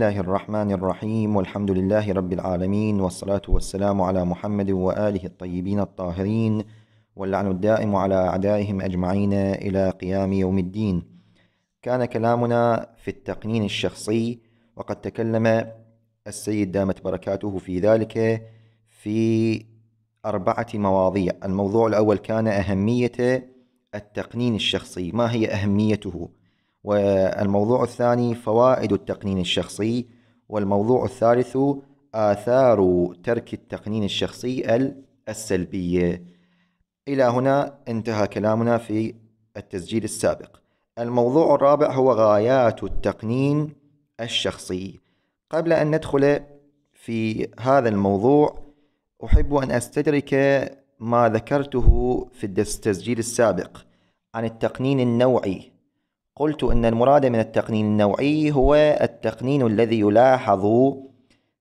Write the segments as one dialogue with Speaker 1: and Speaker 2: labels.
Speaker 1: بسم الله الرحمن الرحيم والحمد لله رب العالمين والصلاة والسلام على محمد وآله الطيبين الطاهرين واللعن الدائم على أعدائهم أجمعين إلى قيام يوم الدين كان كلامنا في التقنين الشخصي وقد تكلم السيد دامت بركاته في ذلك في أربعة مواضيع الموضوع الأول كان أهمية التقنين الشخصي ما هي أهميته؟ والموضوع الثاني فوائد التقنين الشخصي والموضوع الثالث آثار ترك التقنين الشخصي السلبية إلى هنا انتهى كلامنا في التسجيل السابق الموضوع الرابع هو غايات التقنين الشخصي قبل أن ندخل في هذا الموضوع أحب أن أستدرك ما ذكرته في التسجيل السابق عن التقنين النوعي قلت أن المراد من التقنين النوعي هو التقنين الذي يلاحظ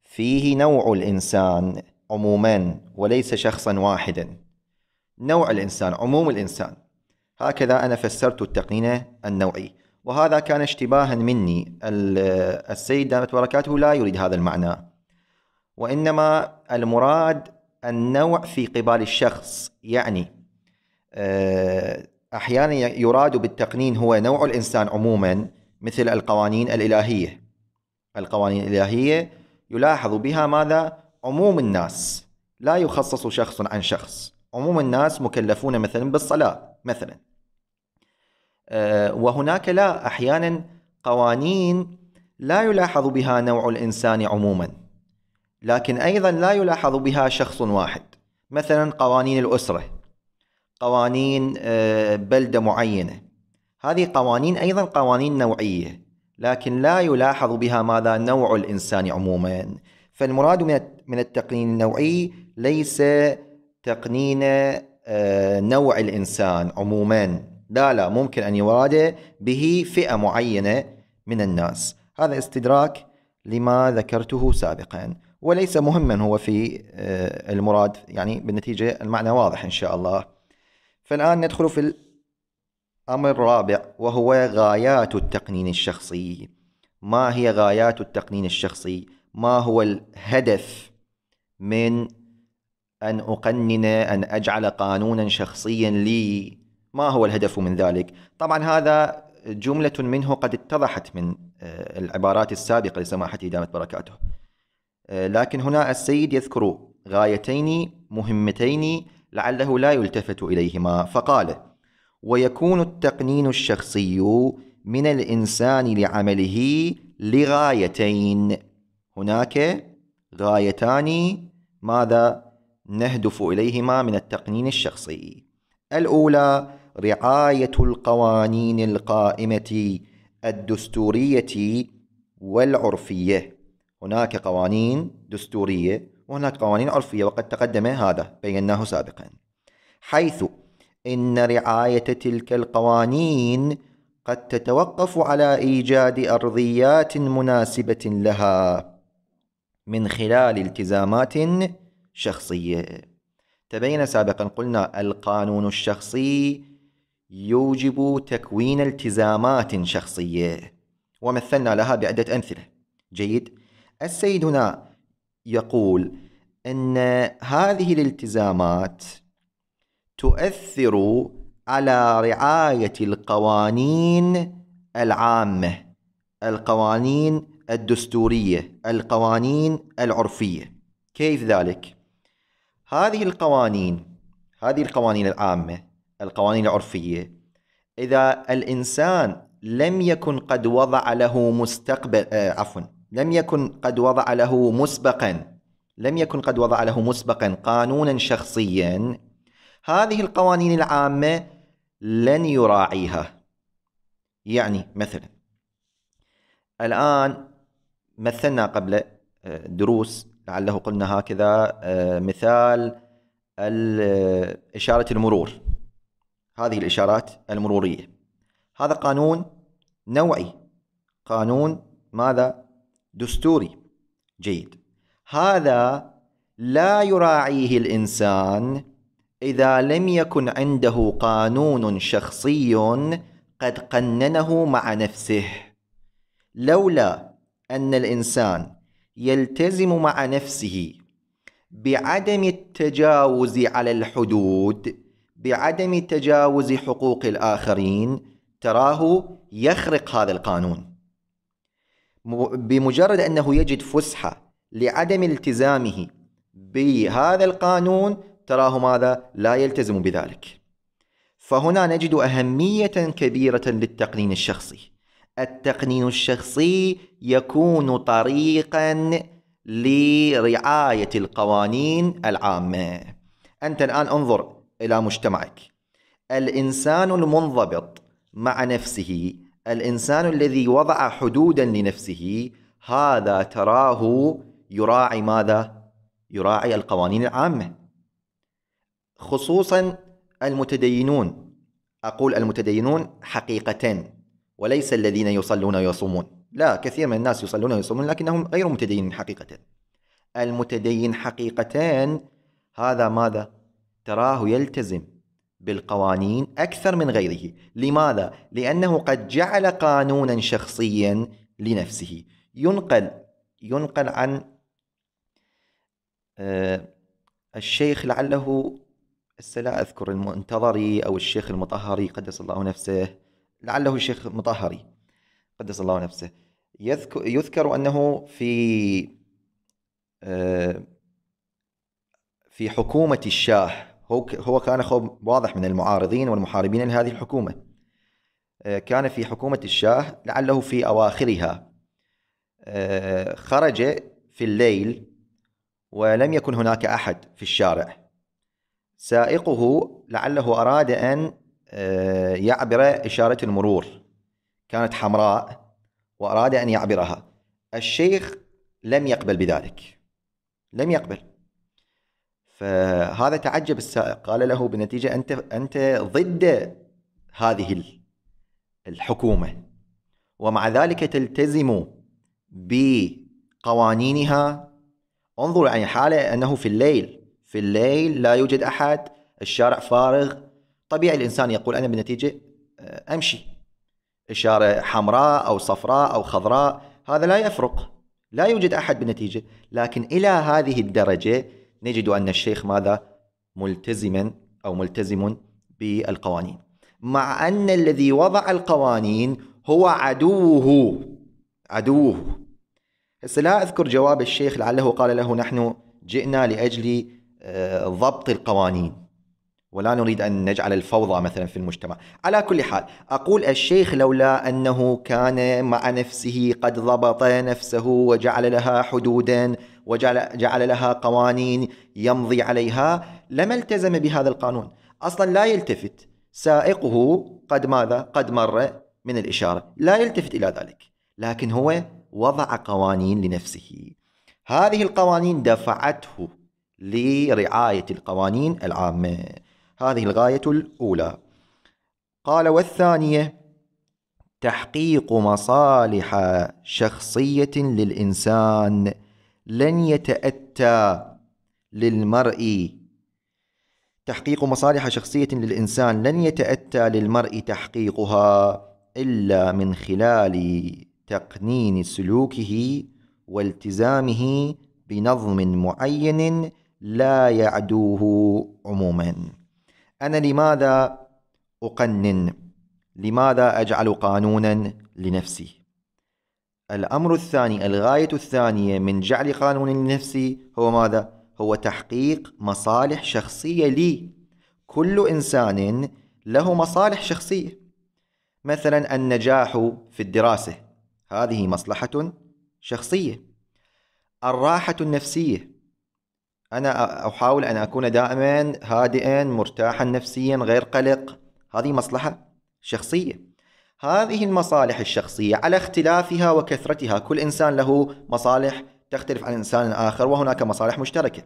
Speaker 1: فيه نوع الإنسان عموما وليس شخصا واحدا نوع الإنسان عموم الإنسان هكذا أنا فسرت التقنين النوعي وهذا كان اشتباها مني السيد دامت بركاته لا يريد هذا المعنى وإنما المراد النوع في قبال الشخص يعني آه، أحيانا يراد بالتقنين هو نوع الإنسان عموما مثل القوانين الإلهية القوانين الإلهية يلاحظ بها ماذا؟ عموم الناس لا يخصص شخص عن شخص عموم الناس مكلفون مثلا بالصلاة مثلا آه، وهناك لا أحيانا قوانين لا يلاحظ بها نوع الإنسان عموما لكن أيضا لا يلاحظ بها شخص واحد مثلا قوانين الأسرة قوانين آه، بلدة معينة هذه قوانين أيضا قوانين نوعية لكن لا يلاحظ بها ماذا نوع الإنسان عموما فالمراد من التقنين النوعي ليس تقنين آه، نوع الإنسان عموما لا لا ممكن أن يراد به فئة معينة من الناس هذا استدراك لما ذكرته سابقا وليس مهما هو في آه، المراد يعني بالنتيجة المعنى واضح إن شاء الله فالآن ندخل في الأمر الرابع وهو غايات التقنين الشخصي ما هي غايات التقنين الشخصي ما هو الهدف من أن أقنن أن أجعل قانونا شخصيا لي ما هو الهدف من ذلك طبعا هذا جملة منه قد اتضحت من آه، العبارات السابقة لسماحته دامت بركاته آه، لكن هنا السيد يذكر غايتين مهمتين لعله لا يلتفت إليهما فقال ويكون التقنين الشخصي من الإنسان لعمله لغايتين هناك غايتان ماذا نهدف إليهما من التقنين الشخصي الأولى رعاية القوانين القائمة الدستورية والعرفية هناك قوانين دستورية وهناك قوانين عرفية وقد تقدم هذا بيناه سابقا حيث إن رعاية تلك القوانين قد تتوقف على إيجاد أرضيات مناسبة لها من خلال التزامات شخصية تبين سابقا قلنا القانون الشخصي يوجب تكوين التزامات شخصية ومثلنا لها بعدة أمثلة جيد السيد هنا يقول أن هذه الالتزامات تؤثر على رعاية القوانين العامة القوانين الدستورية القوانين العرفية كيف ذلك؟ هذه القوانين هذه القوانين العامة القوانين العرفية إذا الإنسان لم يكن قد وضع له مستقبل آه عفوا لم يكن قد وضع له مسبقا لم يكن قد وضع له مسبقا قانونا شخصيا هذه القوانين العامة لن يراعيها يعني مثلا الآن مثلنا قبل آه، دروس لعله قلنا هكذا آه، مثال آه، إشارة المرور هذه الإشارات المرورية هذا قانون نوعي قانون ماذا دستوري جيد هذا لا يراعيه الإنسان إذا لم يكن عنده قانون شخصي قد قننه مع نفسه لولا أن الإنسان يلتزم مع نفسه بعدم التجاوز على الحدود بعدم تجاوز حقوق الآخرين تراه يخرق هذا القانون بمجرد أنه يجد فسحة لعدم التزامه بهذا القانون تراه ماذا لا يلتزم بذلك فهنا نجد أهمية كبيرة للتقنين الشخصي التقنين الشخصي يكون طريقا لرعاية القوانين العامة أنت الآن انظر إلى مجتمعك الإنسان المنضبط مع نفسه الإنسان الذي وضع حدودا لنفسه هذا تراه يراعي ماذا؟ يراعي القوانين العامة خصوصا المتدينون أقول المتدينون حقيقة وليس الذين يصلون ويصومون لا كثير من الناس يصلون ويصومون لكنهم غير متدينين حقيقة المتدين حقيقة هذا ماذا؟ تراه يلتزم بالقوانين أكثر من غيره لماذا؟ لأنه قد جعل قانونا شخصيا لنفسه ينقل ينقل عن آه، الشيخ لعله هسه لا أذكر المنتظري أو الشيخ المطهري قدس الله نفسه لعله الشيخ المطهري قدس الله نفسه يذكر, يذكر أنه في آه، في حكومة الشاه هو هو كان خوف واضح من المعارضين والمحاربين لهذه الحكومة آه، كان في حكومة الشاه لعله في أواخرها آه، خرج في الليل ولم يكن هناك أحد في الشارع سائقه لعله أراد أن آه، يعبر إشارة المرور كانت حمراء وأراد أن يعبرها الشيخ لم يقبل بذلك لم يقبل فهذا تعجب السائق قال له بالنتيجة أنت أنت ضد هذه الحكومة ومع ذلك تلتزم بقوانينها انظر يعني حاله أنه في الليل في الليل لا يوجد أحد الشارع فارغ طبيعي الإنسان يقول أنا بالنتيجة آه، أمشي إشارة حمراء أو صفراء أو خضراء هذا لا يفرق لا يوجد أحد بالنتيجة لكن إلى هذه الدرجة نجد أن الشيخ ماذا ملتزما أو ملتزم بالقوانين مع أن الذي وضع القوانين هو عدوه عدوه هسه لا أذكر جواب الشيخ لعله قال له نحن جئنا لأجل آه، ضبط القوانين ولا نريد أن نجعل الفوضى مثلا في المجتمع على كل حال أقول الشيخ لولا أنه كان مع نفسه قد ضبط نفسه وجعل لها حدودا وجعل جعل لها قوانين يمضي عليها لما التزم بهذا القانون أصلا لا يلتفت سائقه قد ماذا قد مر من الإشارة لا يلتفت إلى ذلك لكن هو وضع قوانين لنفسه هذه القوانين دفعته لرعاية القوانين العامة هذه الغاية الأولى قال والثانية تحقيق مصالح شخصية للإنسان لن يتأتى للمرء تحقيق مصالح شخصية للإنسان لن يتأتى للمرء تحقيقها إلا من خلال تقنين سلوكه والتزامه بنظم معين لا يعدوه عموما أنا لماذا أقنن؟ لماذا أجعل قانونا لنفسي؟ الأمر الثاني الغاية الثانية من جعل قانون النفسي هو ماذا؟ هو تحقيق مصالح شخصية لي كل إنسان له مصالح شخصية مثلا النجاح في الدراسة هذه مصلحة شخصية الراحة النفسية أنا أحاول أن أكون دائما هادئا مرتاحا نفسيا غير قلق هذه مصلحة شخصية هذه المصالح الشخصية على اختلافها وكثرتها كل إنسان له مصالح تختلف عن إنسان آخر وهناك مصالح مشتركة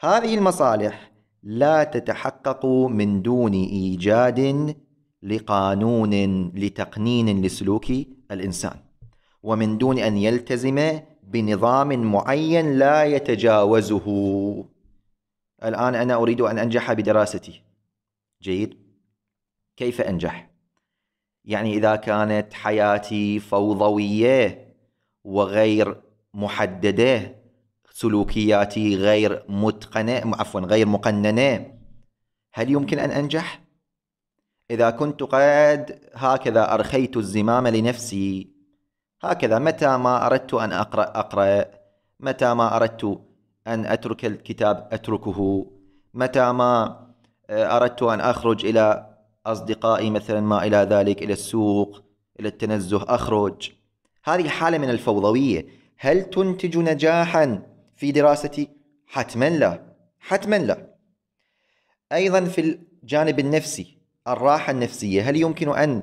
Speaker 1: هذه المصالح لا تتحقق من دون إيجاد لقانون لتقنين لسلوك الإنسان ومن دون أن يلتزم بنظام معين لا يتجاوزه الآن أنا أريد أن أنجح بدراستي جيد كيف أنجح؟ يعني إذا كانت حياتي فوضوية وغير محددة سلوكياتي غير متقنة عفوا غير مقننة هل يمكن أن أنجح؟ إذا كنت قد هكذا أرخيت الزمام لنفسي هكذا متى ما أردت أن أقرأ أقرأ متى ما أردت أن أترك الكتاب أتركه متى ما آه، أردت أن أخرج إلى أصدقائي مثلا ما إلى ذلك إلى السوق إلى التنزه أخرج هذه حالة من الفوضوية هل تنتج نجاحا في دراستي؟ حتما لا حتما لا أيضا في الجانب النفسي الراحة النفسية هل يمكن أن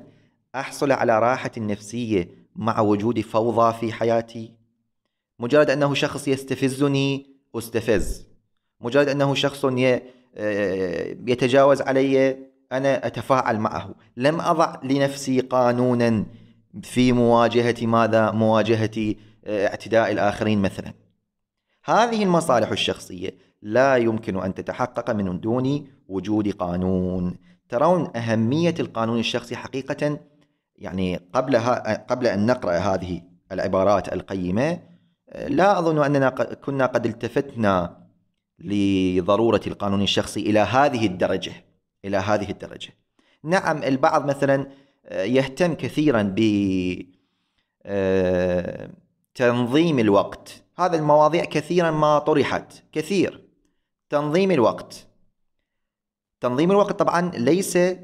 Speaker 1: أحصل على راحة نفسية مع وجود فوضى في حياتي؟ مجرد أنه شخص يستفزني أستفز مجرد أنه شخص آه، يتجاوز علي أنا أتفاعل معه لم أضع لنفسي قانونا في مواجهة ماذا مواجهة آه، اعتداء الآخرين مثلا هذه المصالح الشخصية لا يمكن أن تتحقق من دون وجود قانون ترون أهمية القانون الشخصي حقيقة يعني قبل, قبل أن نقرأ هذه العبارات القيمة آه، لا أظن أننا كنا قد التفتنا لضرورة القانون الشخصي إلى هذه الدرجة إلى هذه الدرجة نعم البعض مثلا آه، يهتم كثيرا ب آه، تنظيم الوقت هذا المواضيع كثيرا ما طرحت كثير تنظيم الوقت تنظيم الوقت طبعا ليس آه،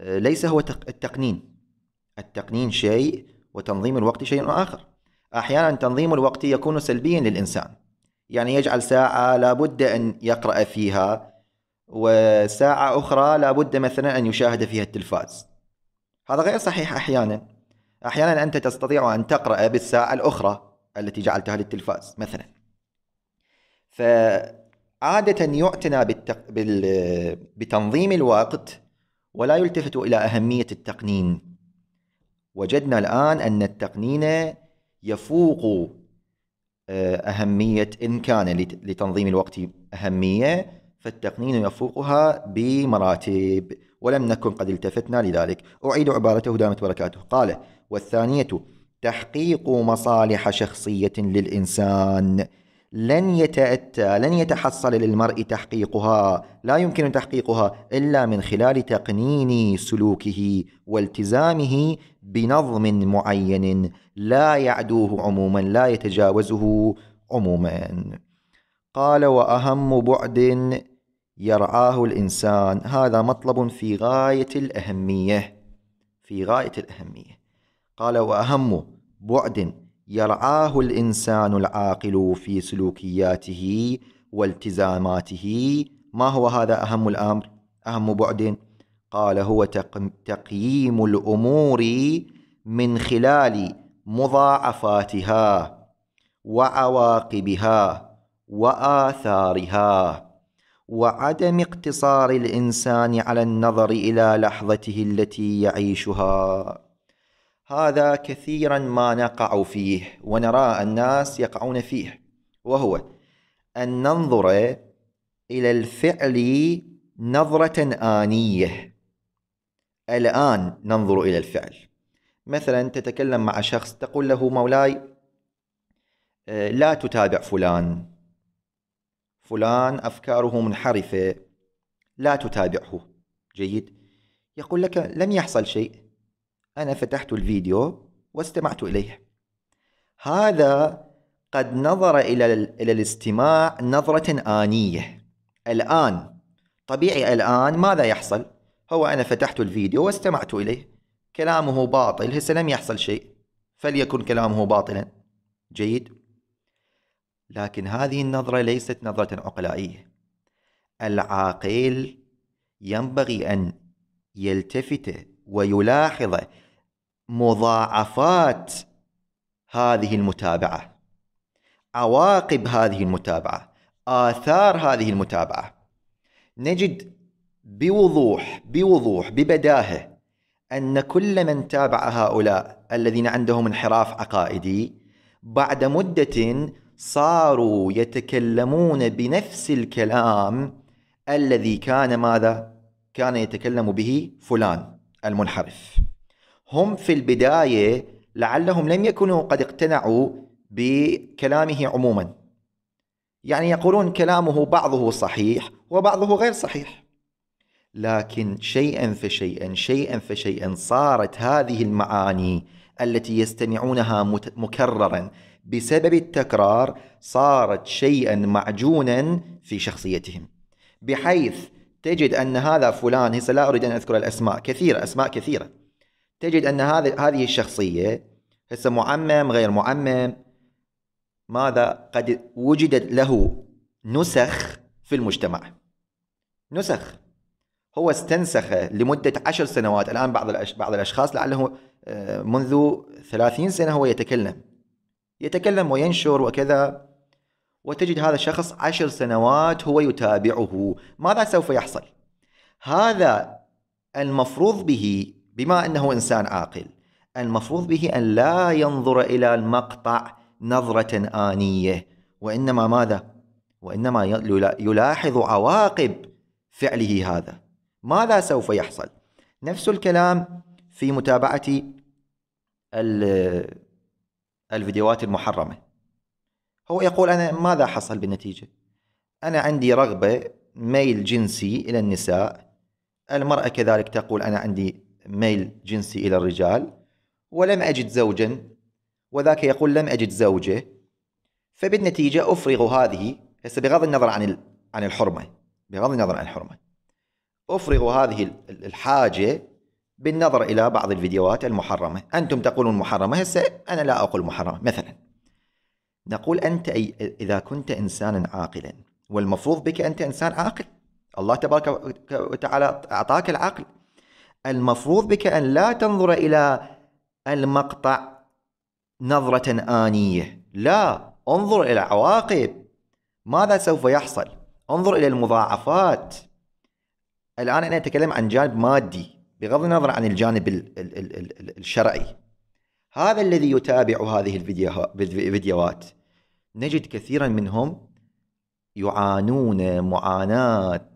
Speaker 1: ليس هو التقنين التقنين شيء وتنظيم الوقت شيء آخر أحيانا تنظيم الوقت يكون سلبيا للإنسان يعني يجعل ساعة لابد أن يقرأ فيها وساعة أخرى لابد مثلا أن يشاهد فيها التلفاز هذا غير صحيح أحيانا أحيانا أنت تستطيع أن تقرأ بالساعة الأخرى التي جعلتها للتلفاز مثلا فعادة يعتنى بالتق... بال... بتنظيم الوقت ولا يلتفت إلى أهمية التقنين وجدنا الآن أن التقنين يفوق آه، أهمية إن كان لتنظيم الوقت أهمية فالتقنين يفوقها بمراتب ولم نكن قد التفتنا لذلك أعيد عبارته دامت بركاته قال والثانية تحقيق مصالح شخصية للإنسان لن يتأتى لن يتحصل للمرء تحقيقها لا يمكن تحقيقها إلا من خلال تقنين سلوكه والتزامه بنظم معين لا يعدوه عموما لا يتجاوزه عموما قال وأهم بعد يرعاه الإنسان هذا مطلب في غاية الأهمية في غاية الأهمية قال وأهم بعد يرعاه الإنسان العاقل في سلوكياته والتزاماته ما هو هذا أهم الأمر أهم بعد قال هو تقييم الأمور من خلال مضاعفاتها وعواقبها وآثارها وعدم اقتصار الانسان على النظر الى لحظته التي يعيشها هذا كثيرا ما نقع فيه ونرى الناس يقعون فيه وهو ان ننظر الى الفعل نظره انيه الان ننظر الى الفعل مثلا تتكلم مع شخص تقول له مولاي آه، لا تتابع فلان فلان أفكاره منحرفة لا تتابعه جيد يقول لك لم يحصل شيء أنا فتحت الفيديو واستمعت إليه هذا قد نظر إلى, إلى الاستماع نظرة آنية الآن طبيعي الآن ماذا يحصل؟ هو أنا فتحت الفيديو واستمعت إليه كلامه باطل هسه لم يحصل شيء فليكن كلامه باطلا جيد لكن هذه النظرة ليست نظرة عقلائية العاقل ينبغي أن يلتفت ويلاحظ مضاعفات هذه المتابعة عواقب هذه المتابعة آثار هذه المتابعة نجد بوضوح بوضوح ببداهة أن كل من تابع هؤلاء الذين عندهم انحراف عقائدي بعد مدة صاروا يتكلمون بنفس الكلام الذي كان ماذا؟ كان يتكلم به فلان المنحرف. هم في البدايه لعلهم لم يكونوا قد اقتنعوا بكلامه عموما. يعني يقولون كلامه بعضه صحيح وبعضه غير صحيح. لكن شيئا فشيئا شيئا فشيئا صارت هذه المعاني التي يستمعونها مكررا بسبب التكرار صارت شيئا معجونا في شخصيتهم بحيث تجد أن هذا فلان هسه لا أريد أن أذكر الأسماء كثيرة أسماء كثيرة تجد أن هذه الشخصية هسه معمم غير معمم ماذا قد وجدت له نسخ في المجتمع نسخ هو استنسخ لمدة عشر سنوات الآن بعض بعض الأشخاص لعله آه، منذ ثلاثين سنة هو يتكلم يتكلم وينشر وكذا وتجد هذا الشخص عشر سنوات هو يتابعه ماذا سوف يحصل؟ هذا المفروض به بما أنه إنسان عاقل المفروض به أن لا ينظر إلى المقطع نظرة آنية وإنما ماذا؟ وإنما يلاحظ عواقب فعله هذا ماذا سوف يحصل؟ نفس الكلام في متابعة الفيديوهات المحرمة هو يقول أنا ماذا حصل بالنتيجة أنا عندي رغبة ميل جنسي إلى النساء المرأة كذلك تقول أنا عندي ميل جنسي إلى الرجال ولم أجد زوجا وذاك يقول لم أجد زوجة فبالنتيجة أفرغ هذه هسه بغض النظر عن عن الحرمة بغض النظر عن الحرمة أفرغ هذه الحاجة بالنظر إلى بعض الفيديوهات المحرمة أنتم تقولون محرمة هسه أنا لا أقول محرمة مثلا نقول أنت أي إذا كنت إنسانا عاقلا والمفروض بك أنت إنسان عاقل الله تبارك وتعالى أعطاك العقل المفروض بك أن لا تنظر إلى المقطع نظرة آنية لا انظر إلى العواقب ماذا سوف يحصل انظر إلى المضاعفات الآن أنا أتكلم عن جانب مادي بغض النظر عن الجانب الـ الـ الـ الشرعي هذا الذي يتابع هذه الفيديوهات نجد كثيرا منهم يعانون معاناة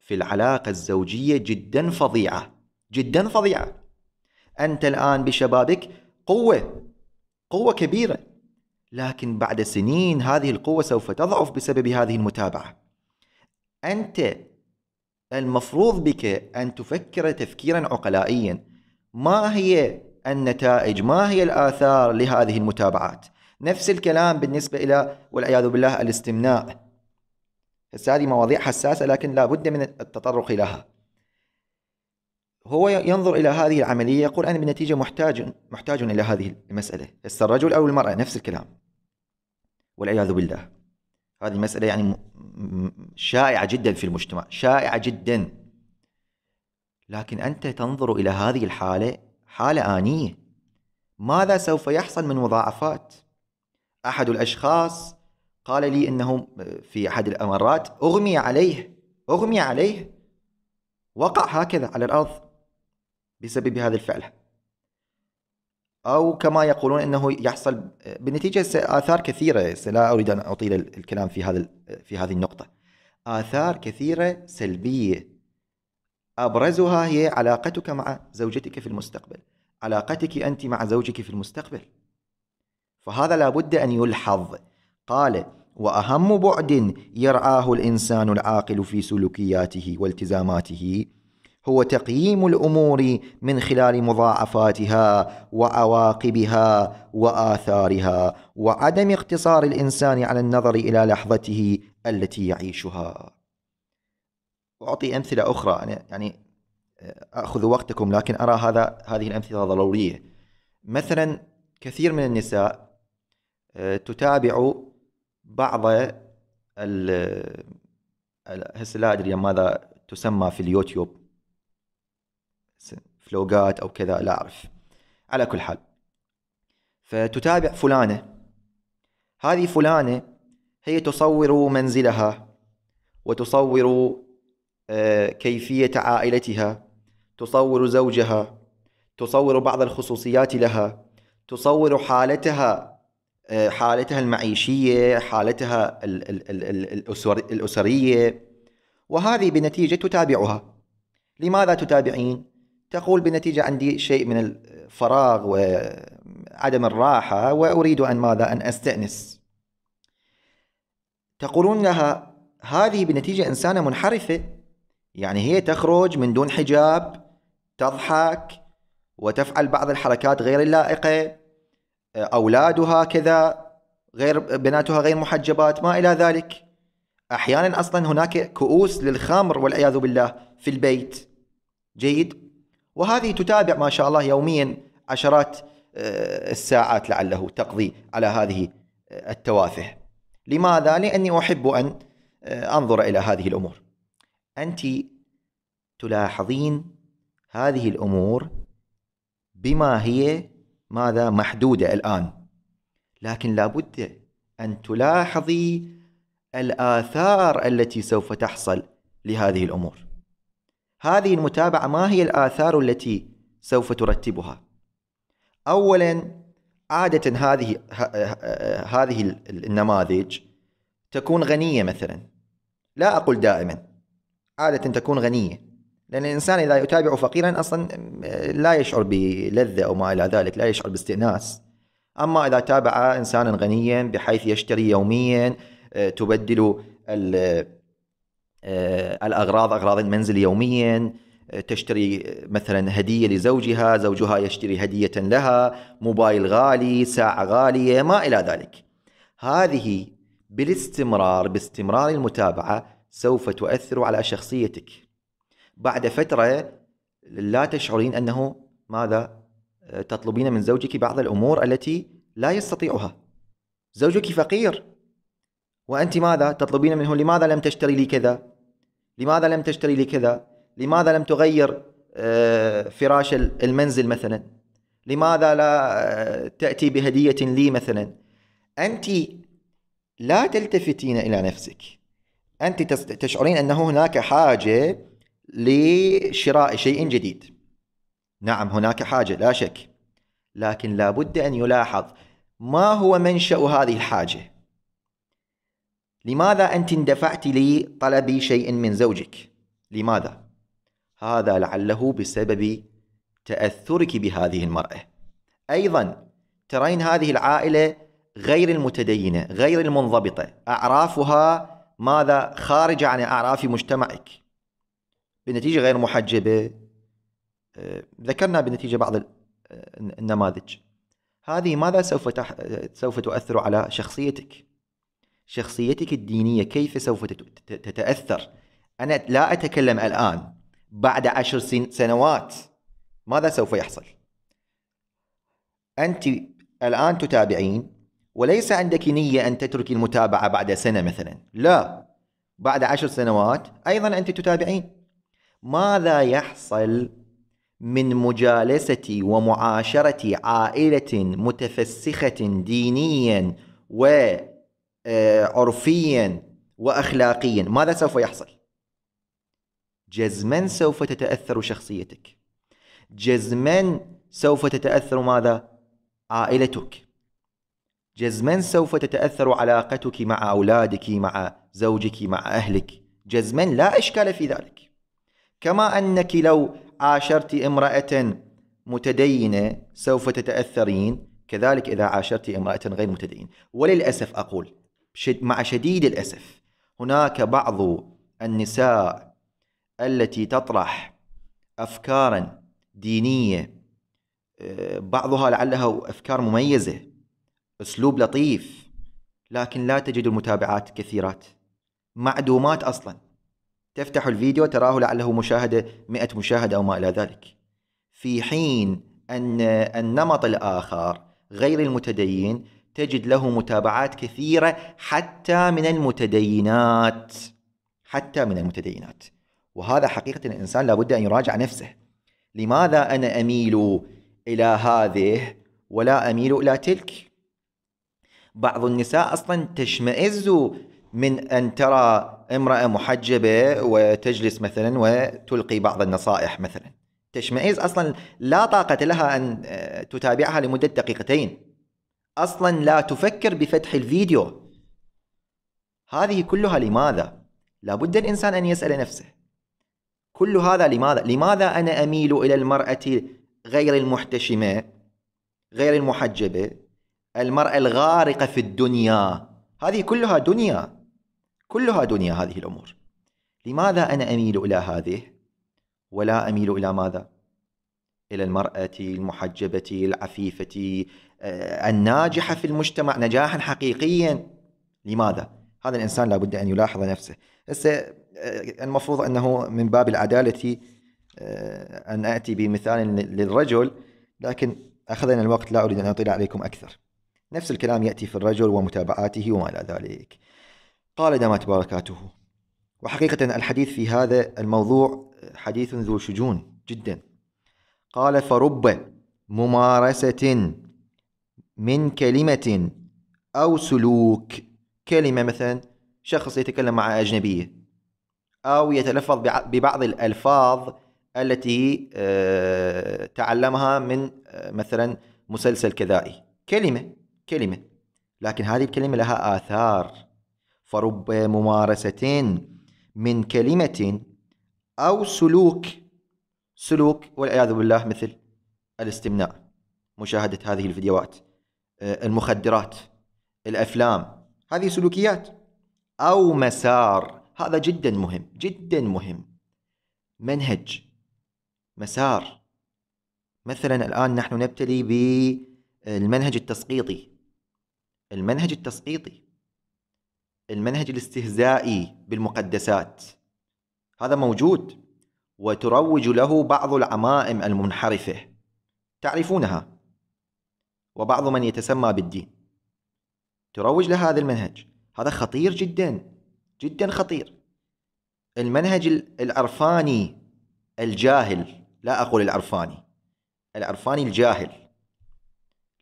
Speaker 1: في العلاقة الزوجية جدا فظيعة جدا فظيعة أنت الآن بشبابك قوة قوة كبيرة لكن بعد سنين هذه القوة سوف تضعف بسبب هذه المتابعة أنت المفروض بك أن تفكر تفكيرا عقلائيا ما هي النتائج ما هي الآثار لهذه المتابعات نفس الكلام بالنسبة إلى والعياذ بالله الاستمناء هسه هذه مواضيع حساسة لكن لا بد من التطرق لها هو ينظر إلى هذه العملية يقول أنا بالنتيجة محتاج محتاج إلى هذه المسألة الرجل أو المرأة نفس الكلام والعياذ بالله هذه مسألة يعني شائعة جدا في المجتمع شائعة جدا لكن أنت تنظر إلى هذه الحالة حالة آنية ماذا سوف يحصل من مضاعفات أحد الأشخاص قال لي أنه في أحد الأمارات أغمي عليه أغمي عليه وقع هكذا على الأرض بسبب هذا الفعل او كما يقولون انه يحصل بالنتيجه اثار كثيره لا اريد ان اطيل الكلام في هذا في هذه النقطه اثار كثيره سلبيه ابرزها هي علاقتك مع زوجتك في المستقبل علاقتك انت مع زوجك في المستقبل فهذا لابد ان يلحظ قال واهم بعد يرعاه الانسان العاقل في سلوكياته والتزاماته هو تقييم الامور من خلال مضاعفاتها وعواقبها واثارها وعدم اقتصار الانسان على النظر الى لحظته التي يعيشها اعطي امثله اخرى أنا يعني آه، اخذ وقتكم لكن ارى هذا هذه الامثله ضروريه مثلا كثير من النساء آه، تتابع بعض ال هسه لا ادري ماذا تسمى في اليوتيوب فلوقات او كذا لا اعرف على كل حال فتتابع فلانه هذه فلانه هي تصور منزلها وتصور آه، كيفيه عائلتها تصور زوجها تصور بعض الخصوصيات لها تصور حالتها آه، حالتها المعيشيه حالتها الاسريه وهذه بالنتيجه تتابعها لماذا تتابعين تقول بالنتيجة عندي شيء من الفراغ وعدم الراحة وأريد أن ماذا أن أستأنس تقولون لها هذه بالنتيجة إنسانة منحرفة يعني هي تخرج من دون حجاب تضحك وتفعل بعض الحركات غير اللائقة أولادها كذا غير بناتها غير محجبات ما إلى ذلك أحيانا أصلا هناك كؤوس للخمر والعياذ بالله في البيت جيد وهذه تتابع ما شاء الله يوميا عشرات آه، الساعات لعله تقضي على هذه آه، التوافه لماذا؟ لأني أحب أن آه، أنظر إلى هذه الأمور أنت تلاحظين هذه الأمور بما هي ماذا محدودة الآن لكن لابد أن تلاحظي الآثار التي سوف تحصل لهذه الأمور هذه المتابعة ما هي الآثار التي سوف ترتبها؟ أولا عادة هذه هذه النماذج تكون غنية مثلا لا أقول دائما عادة تكون غنية لأن الإنسان إذا يتابع فقيرا أصلا لا يشعر بلذة أو ما إلى ذلك لا يشعر باستئناس أما إذا تابع إنسانا غنيا بحيث يشتري يوميا آه، تبدل آه، الاغراض اغراض المنزل يوميا آه، تشتري مثلا هديه لزوجها، زوجها يشتري هديه لها، موبايل غالي، ساعه غاليه، ما الى ذلك. هذه بالاستمرار باستمرار المتابعه سوف تؤثر على شخصيتك. بعد فتره لا تشعرين انه ماذا؟ آه، تطلبين من زوجك بعض الامور التي لا يستطيعها. زوجك فقير، وأنت ماذا تطلبين منه لماذا لم تشتري لي كذا لماذا لم تشتري لي كذا لماذا لم تغير آه، فراش المنزل مثلا لماذا لا آه، تأتي بهدية لي مثلا أنت لا تلتفتين إلى نفسك أنت تشعرين أنه هناك حاجة لشراء شيء جديد نعم هناك حاجة لا شك لكن لابد أن يلاحظ ما هو منشأ هذه الحاجة لماذا أنت اندفعت لطلب شيء من زوجك؟ لماذا؟ هذا لعله بسبب تأثرك بهذه المرأة. أيضا ترين هذه العائلة غير المتدينة، غير المنضبطة، أعرافها ماذا خارج عن أعراف مجتمعك. بالنتيجة غير محجبة. آه، ذكرنا بالنتيجة بعض آه، النماذج. هذه ماذا سوف تح... آه، سوف تؤثر على شخصيتك؟ شخصيتك الدينية كيف سوف تتأثر أنا لا أتكلم الآن بعد عشر سنوات ماذا سوف يحصل أنت الآن تتابعين وليس عندك نية أن تتركي المتابعة بعد سنة مثلا لا بعد عشر سنوات أيضا أنت تتابعين ماذا يحصل من مجالسة ومعاشرة عائلة متفسخة دينيا و آه، عرفيا واخلاقيا ماذا سوف يحصل؟ جزما سوف تتاثر شخصيتك. جزما سوف تتاثر ماذا؟ عائلتك. جزما سوف تتاثر علاقتك مع اولادك، مع زوجك، مع اهلك. جزما لا اشكال في ذلك. كما انك لو عاشرت امراه متدينه سوف تتاثرين كذلك اذا عاشرت امراه غير متدينه وللاسف اقول شد مع شديد الأسف هناك بعض النساء التي تطرح أفكارا دينية آه، بعضها لعلها أفكار مميزة أسلوب لطيف لكن لا تجد المتابعات كثيرات معدومات أصلا تفتح الفيديو تراه لعله مشاهدة مئة مشاهدة أو ما إلى ذلك في حين أن آه، النمط الآخر غير المتدين تجد له متابعات كثيرة حتى من المتدينات حتى من المتدينات وهذا حقيقة الإنسان لابد أن يراجع نفسه لماذا أنا أميل إلى هذه ولا أميل إلى تلك بعض النساء أصلا تشمئز من أن ترى امرأة محجبة وتجلس مثلا وتلقي بعض النصائح مثلا تشمئز أصلا لا طاقة لها أن آه، تتابعها لمدة دقيقتين أصلا لا تفكر بفتح الفيديو هذه كلها لماذا؟ لابد الإنسان أن يسأل نفسه كل هذا لماذا؟ لماذا أنا أميل إلى المرأة غير المحتشمة غير المحجبة المرأة الغارقة في الدنيا هذه كلها دنيا كلها دنيا هذه الأمور لماذا أنا أميل إلى هذه ولا أميل إلى ماذا؟ الى المراه المحجبه العفيفه آه، الناجحه في المجتمع نجاحا حقيقيا لماذا؟ هذا الانسان لابد ان يلاحظ نفسه هسه آه، المفروض انه من باب العداله آه، ان اتي بمثال للرجل لكن اخذنا الوقت لا اريد ان اطيل عليكم اكثر. نفس الكلام ياتي في الرجل ومتابعاته وما الى ذلك. قال دامت بركاته وحقيقه الحديث في هذا الموضوع حديث ذو شجون جدا. قال فرب ممارسة من كلمة أو سلوك كلمة مثلا شخص يتكلم مع أجنبية أو يتلفظ ببعض الألفاظ التي آه، تعلمها من آه، مثلا مسلسل كذائي كلمة كلمة لكن هذه الكلمة لها آثار فرب ممارسة من كلمة أو سلوك سلوك والعياذ بالله مثل الاستمناء مشاهدة هذه الفيديوهات آه، المخدرات الأفلام هذه سلوكيات أو مسار هذا جدا مهم جدا مهم منهج مسار مثلا الآن نحن نبتلي بالمنهج التسقيطي المنهج التسقيطي المنهج الاستهزائي بالمقدسات هذا موجود وتروج له بعض العمائم المنحرفة تعرفونها وبعض من يتسمى بالدين تروج لهذا المنهج هذا خطير جدا جدا خطير المنهج العرفاني الجاهل لا أقول العرفاني العرفاني الجاهل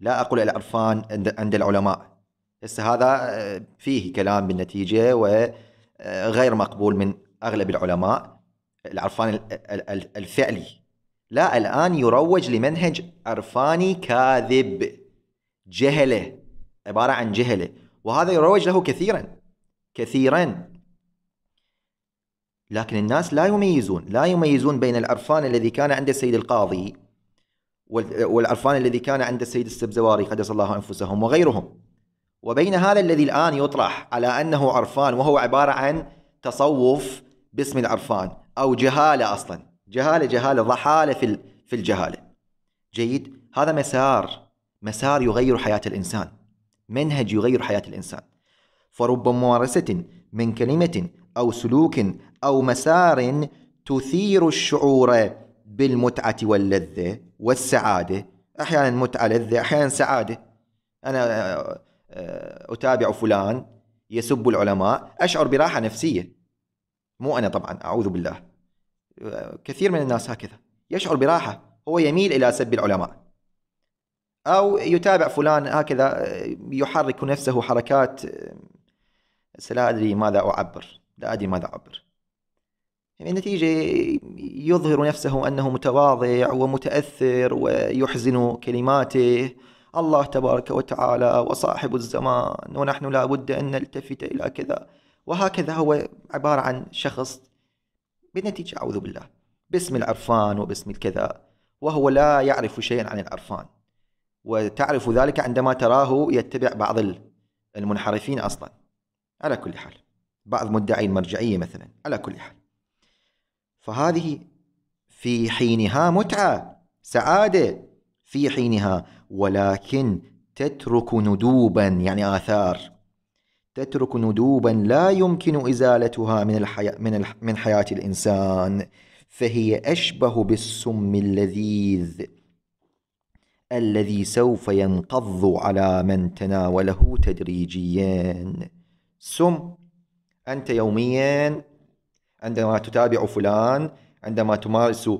Speaker 1: لا أقول العرفان عند العلماء هسه هذا آه، فيه كلام بالنتيجة وغير آه، مقبول من أغلب العلماء العرفان الفعلي لا الآن يروج لمنهج عرفاني كاذب جهله عبارة عن جهله وهذا يروج له كثيرا كثيرا لكن الناس لا يميزون لا يميزون بين العرفان الذي كان عند السيد القاضي والعرفان الذي كان عند السيد السبزواري قدس الله أنفسهم وغيرهم وبين هذا الذي الآن يطرح على أنه عرفان وهو عبارة عن تصوف باسم العرفان أو جهالة أصلا جهالة جهالة ضحالة في في الجهالة جيد هذا مسار مسار يغير حياة الإنسان منهج يغير حياة الإنسان فرب ممارسة من كلمة أو سلوك أو مسار تثير الشعور بالمتعة واللذة والسعادة أحيانا متعة لذة أحيانا سعادة أنا آه، آه، أتابع فلان يسب العلماء أشعر براحة نفسية مو أنا طبعا أعوذ بالله كثير من الناس هكذا يشعر براحة هو يميل إلى سب العلماء أو يتابع فلان هكذا يحرك نفسه حركات لا أدري ماذا أعبر لا أدري ماذا أعبر يعني النتيجة يظهر نفسه أنه متواضع ومتأثر ويحزن كلماته الله تبارك وتعالى وصاحب الزمان ونحن لا بد أن نلتفت إلى كذا وهكذا هو عبارة عن شخص بالنتيجة أعوذ بالله باسم العرفان وباسم الكذا وهو لا يعرف شيئا عن العرفان وتعرف ذلك عندما تراه يتبع بعض المنحرفين أصلا على كل حال بعض مدعي المرجعية مثلا على كل حال فهذه في حينها متعة سعادة في حينها ولكن تترك ندوبا يعني آثار تترك ندوبا لا يمكن إزالتها من, الحي... من, من حياة الإنسان فهي أشبه بالسم اللذيذ الذي سوف ينقض على من تناوله تدريجيا سم أنت يوميا عندما تتابع فلان عندما تمارس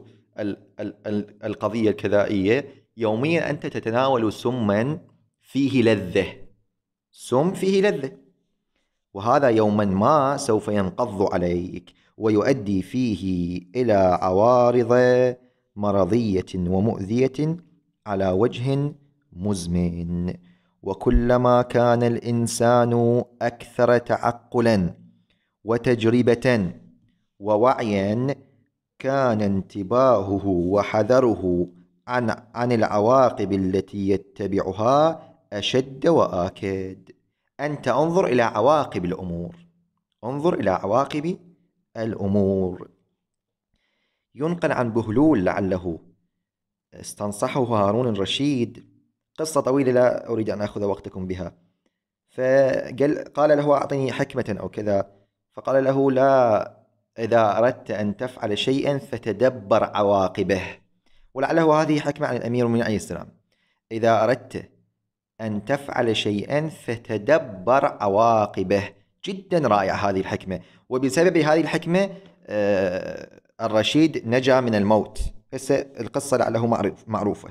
Speaker 1: القضية الكذائية يوميا أنت تتناول سما فيه لذة سم فيه لذة وهذا يوما ما سوف ينقض عليك ويؤدي فيه إلى عوارض مرضية ومؤذية على وجه مزمن وكلما كان الإنسان أكثر تعقلا وتجربة ووعيا كان انتباهه وحذره عن عن العواقب التي يتبعها أشد وآكد أنت انظر إلى عواقب الأمور انظر إلى عواقب الأمور ينقل عن بهلول لعله استنصحه هارون الرشيد قصة طويلة لا أريد أن أخذ وقتكم بها فقال قال له أعطني حكمة أو كذا فقال له لا إذا أردت أن تفعل شيئا فتدبر عواقبه ولعله هذه حكمة عن الأمير من عليه السلام إذا أردت أن تفعل شيئا فتدبر عواقبه جدا رائع هذه الحكمة وبسبب هذه الحكمة آه، الرشيد نجا من الموت هسه القصة لعله معروفة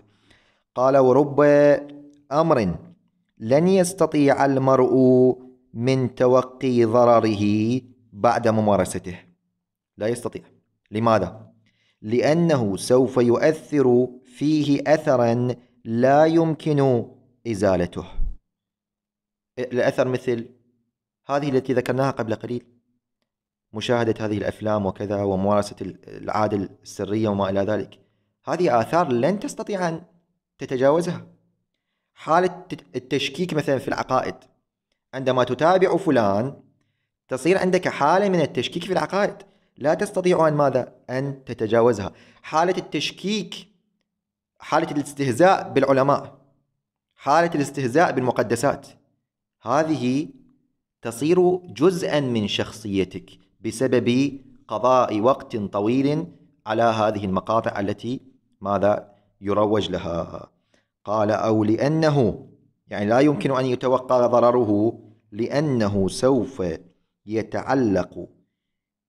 Speaker 1: قال ورب أمر لن يستطيع المرء من توقي ضرره بعد ممارسته لا يستطيع لماذا؟ لأنه سوف يؤثر فيه أثرا لا يمكن إزالته الأثر مثل هذه التي ذكرناها قبل قليل مشاهدة هذه الأفلام وكذا وممارسة العادة السرية وما إلى ذلك هذه آثار لن تستطيع أن تتجاوزها حالة التشكيك مثلا في العقائد عندما تتابع فلان تصير عندك حالة من التشكيك في العقائد لا تستطيع أن ماذا أن تتجاوزها حالة التشكيك حالة الاستهزاء بالعلماء حالة الاستهزاء بالمقدسات هذه تصير جزءا من شخصيتك بسبب قضاء وقت طويل على هذه المقاطع التي ماذا يروج لها قال أو لأنه يعني لا يمكن أن يتوقع ضرره لأنه سوف يتعلق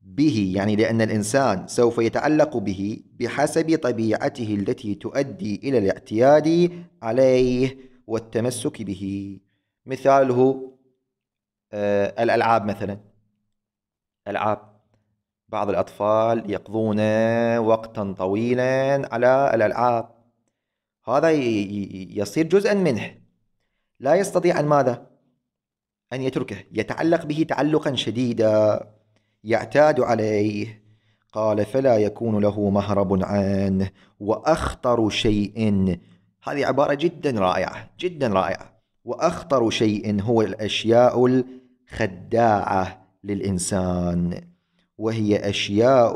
Speaker 1: به يعني لأن الإنسان سوف يتعلق به بحسب طبيعته التي تؤدي إلى الاعتياد عليه والتمسك به مثاله آه، الألعاب مثلا ألعاب بعض الأطفال يقضون وقتا طويلا على الألعاب هذا يصير جزءا منه لا يستطيع أن ماذا؟ أن يتركه يتعلق به تعلقا شديدا يعتاد عليه قال فلا يكون له مهرب عنه وأخطر شيء هذه عبارة جدا رائعة جدا رائعة وأخطر شيء هو الأشياء الخداعة للإنسان وهي أشياء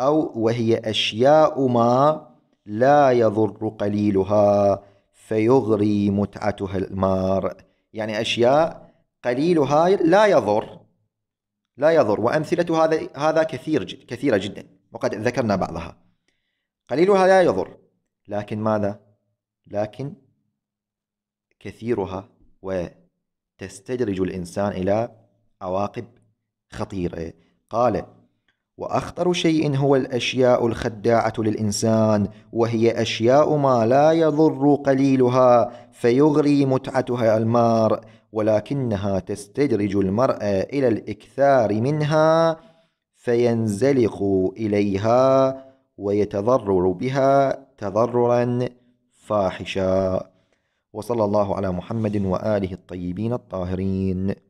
Speaker 1: أو وهي أشياء ما لا يضر قليلها فيغري متعتها المار يعني أشياء قليلها لا يضر لا يضر وأمثلة هذا هذا كثير كثيرة جدا وقد ذكرنا بعضها قليلها لا يضر لكن ماذا لكن كثيرها وتستدرج الإنسان إلى عواقب خطيرة قال وأخطر شيء هو الأشياء الخداعة للإنسان وهي أشياء ما لا يضر قليلها فيغري متعتها المار ولكنها تستدرج المرء إلى الإكثار منها فينزلق إليها ويتضرر بها تضررا فاحشا وصلى الله على محمد وآله الطيبين الطاهرين